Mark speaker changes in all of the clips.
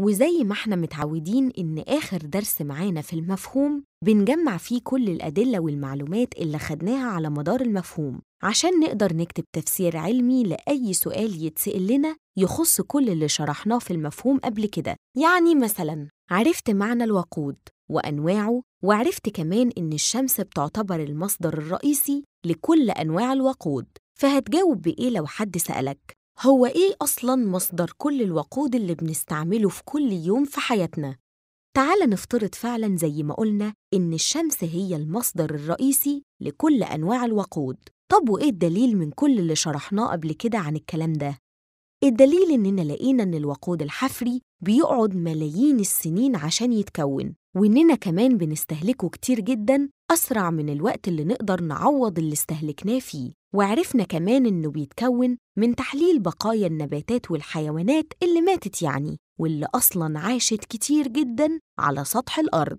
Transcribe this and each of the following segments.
Speaker 1: وزي ما احنا متعودين إن آخر درس معانا في المفهوم بنجمع فيه كل الأدلة والمعلومات اللي خدناها على مدار المفهوم عشان نقدر نكتب تفسير علمي لأي سؤال يتسأل لنا يخص كل اللي شرحناه في المفهوم قبل كده يعني مثلاً عرفت معنى الوقود وأنواعه وعرفت كمان إن الشمس بتعتبر المصدر الرئيسي لكل أنواع الوقود فهتجاوب بإيه لو حد سألك هو إيه أصلاً مصدر كل الوقود اللي بنستعمله في كل يوم في حياتنا؟ تعال نفترض فعلاً زي ما قلنا إن الشمس هي المصدر الرئيسي لكل أنواع الوقود طب وإيه الدليل من كل اللي شرحناه قبل كده عن الكلام ده؟ الدليل إننا لقينا إن الوقود الحفري بيقعد ملايين السنين عشان يتكون وإننا كمان بنستهلكه كتير جداً أسرع من الوقت اللي نقدر نعوض اللي استهلكناه فيه وعرفنا كمان إنه بيتكون من تحليل بقايا النباتات والحيوانات اللي ماتت يعني واللي أصلاً عاشت كتير جداً على سطح الأرض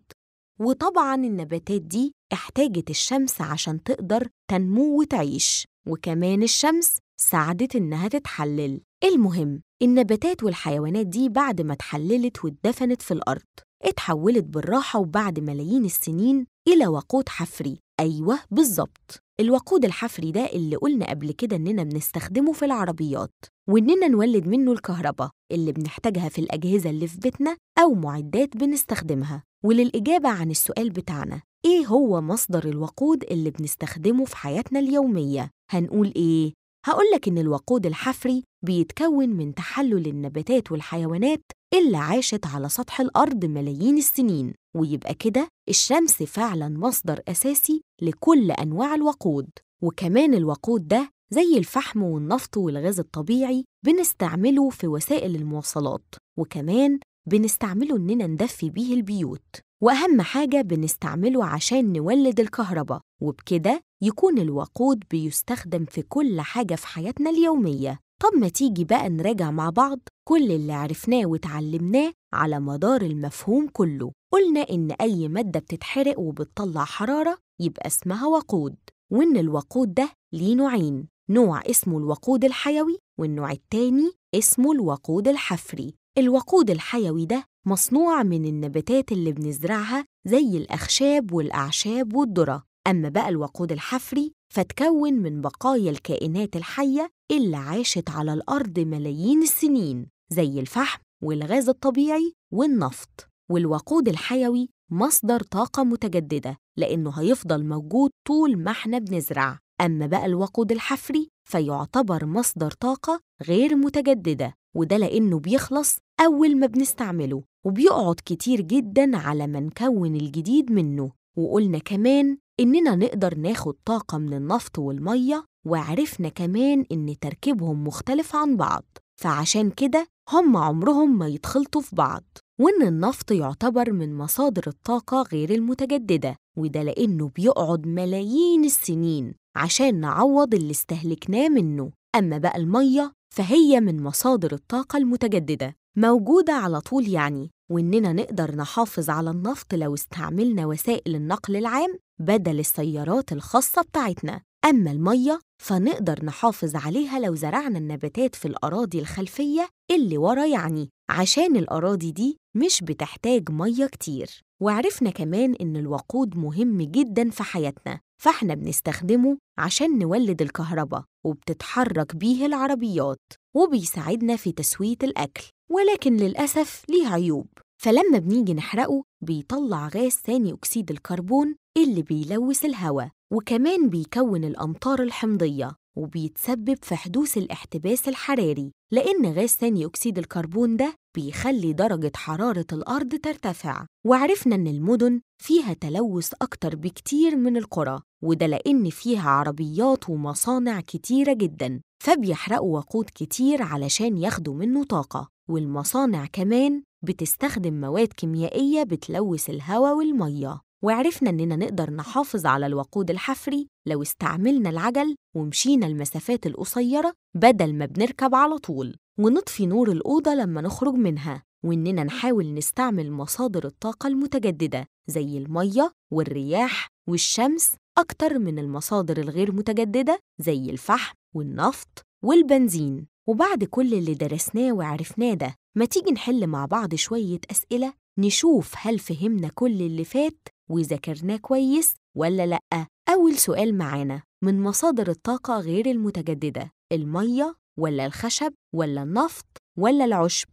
Speaker 1: وطبعاً النباتات دي احتاجت الشمس عشان تقدر تنمو وتعيش وكمان الشمس ساعدت إنها تتحلل المهم النباتات والحيوانات دي بعد ما اتحللت واتدفنت في الأرض اتحولت بالراحة وبعد ملايين السنين إلى وقود حفري أيوه بالظبط الوقود الحفري ده اللي قلنا قبل كده إننا بنستخدمه في العربيات وإننا نولد منه الكهرباء اللي بنحتاجها في الأجهزة اللي في بيتنا أو معدات بنستخدمها وللإجابة عن السؤال بتاعنا إيه هو مصدر الوقود اللي بنستخدمه في حياتنا اليومية؟ هنقول إيه؟ هقولك إن الوقود الحفري بيتكون من تحلل النباتات والحيوانات اللي عاشت على سطح الأرض ملايين السنين ويبقى كده الشمس فعلا مصدر أساسي لكل أنواع الوقود وكمان الوقود ده زي الفحم والنفط والغاز الطبيعي بنستعمله في وسائل المواصلات وكمان بنستعمله إننا ندفي بيه البيوت وأهم حاجة بنستعمله عشان نولد الكهرباء وبكده يكون الوقود بيستخدم في كل حاجة في حياتنا اليومية طب ما تيجي بقى نراجع مع بعض كل اللي عرفناه وتعلمناه على مدار المفهوم كله قلنا إن أي مادة بتتحرق وبتطلع حرارة يبقى اسمها وقود وإن الوقود ده ليه نوعين نوع اسمه الوقود الحيوي والنوع التاني اسمه الوقود الحفري الوقود الحيوي ده مصنوع من النباتات اللي بنزرعها زي الأخشاب والأعشاب والذرة أما بقى الوقود الحفري فتكون من بقايا الكائنات الحية اللي عاشت على الأرض ملايين السنين زي الفحم والغاز الطبيعي والنفط والوقود الحيوي مصدر طاقة متجددة لأنه هيفضل موجود طول ما احنا بنزرع أما بقى الوقود الحفري فيعتبر مصدر طاقة غير متجددة وده لأنه بيخلص أول ما بنستعمله وبيقعد كتير جدا على ما نكون الجديد منه وقلنا كمان إننا نقدر ناخد طاقة من النفط والمية وعرفنا كمان إن تركيبهم مختلف عن بعض فعشان كده هم عمرهم ما يتخلطوا في بعض وإن النفط يعتبر من مصادر الطاقة غير المتجددة وده لأنه بيقعد ملايين السنين عشان نعوض اللي استهلكناه منه أما بقى المية فهي من مصادر الطاقة المتجددة موجودة على طول يعني وإننا نقدر نحافظ على النفط لو استعملنا وسائل النقل العام بدل السيارات الخاصة بتاعتنا أما المية فنقدر نحافظ عليها لو زرعنا النباتات في الأراضي الخلفية اللي ورا يعني عشان الأراضي دي مش بتحتاج مية كتير وعرفنا كمان إن الوقود مهم جداً في حياتنا فإحنا بنستخدمه عشان نولد الكهرباء وبتتحرك بيه العربيات وبيساعدنا في تسوية الأكل ولكن للأسف ليه عيوب فلما بنيجي نحرقه بيطلع غاز ثاني أكسيد الكربون اللي بيلوث الهواء وكمان بيكون الأمطار الحمضية وبيتسبب في حدوث الاحتباس الحراري لأن غاز ثاني أكسيد الكربون ده بيخلي درجة حرارة الأرض ترتفع وعرفنا إن المدن فيها تلوث أكتر بكتير من القرى وده لأن فيها عربيات ومصانع كتيرة جدا فبيحرقوا وقود كتير علشان ياخدوا منه طاقة والمصانع كمان بتستخدم مواد كيميائية بتلوث الهواء والمية وعرفنا إننا نقدر نحافظ على الوقود الحفري لو استعملنا العجل ومشينا المسافات القصيرة بدل ما بنركب على طول ونطفي نور الأوضة لما نخرج منها وإننا نحاول نستعمل مصادر الطاقة المتجددة زي المية والرياح والشمس أكتر من المصادر الغير متجددة زي الفحم والنفط والبنزين وبعد كل اللي درسناه وعرفناه ده ما تيجي نحل مع بعض شوية أسئلة نشوف هل فهمنا كل اللي فات وذاكرناه كويس ولا لأ؟ أول سؤال معانا من مصادر الطاقة غير المتجددة المية ولا الخشب ولا النفط ولا العشب؟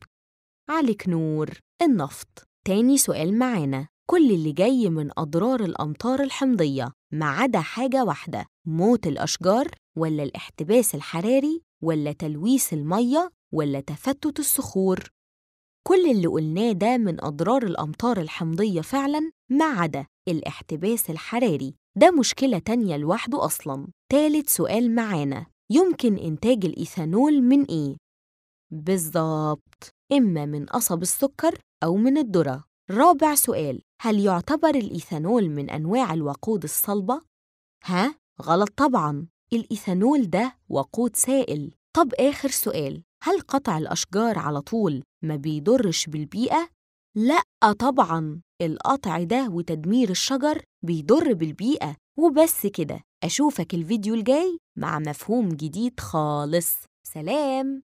Speaker 1: عليك نور النفط تاني سؤال معانا كل اللي جاي من أضرار الأمطار الحمضية ما عدا حاجة واحدة موت الأشجار ولا الاحتباس الحراري ولا تلويث المية ولا تفتت الصخور كل اللي قلناه ده من أضرار الأمطار الحمضية فعلاً ما عدا الاحتباس الحراري ده مشكلة تانية لوحده أصلاً تالت سؤال معانا يمكن إنتاج الإيثانول من إيه؟ بالظبط إما من قصب السكر أو من الذرة رابع سؤال هل يعتبر الإيثانول من أنواع الوقود الصلبة؟ ها؟ غلط طبعاً الإيثانول ده وقود سائل طب آخر سؤال هل قطع الأشجار على طول ما بيضرش بالبيئة؟ لأ طبعاً القطع ده وتدمير الشجر بيضر بالبيئة وبس كده أشوفك الفيديو الجاي مع مفهوم جديد خالص سلام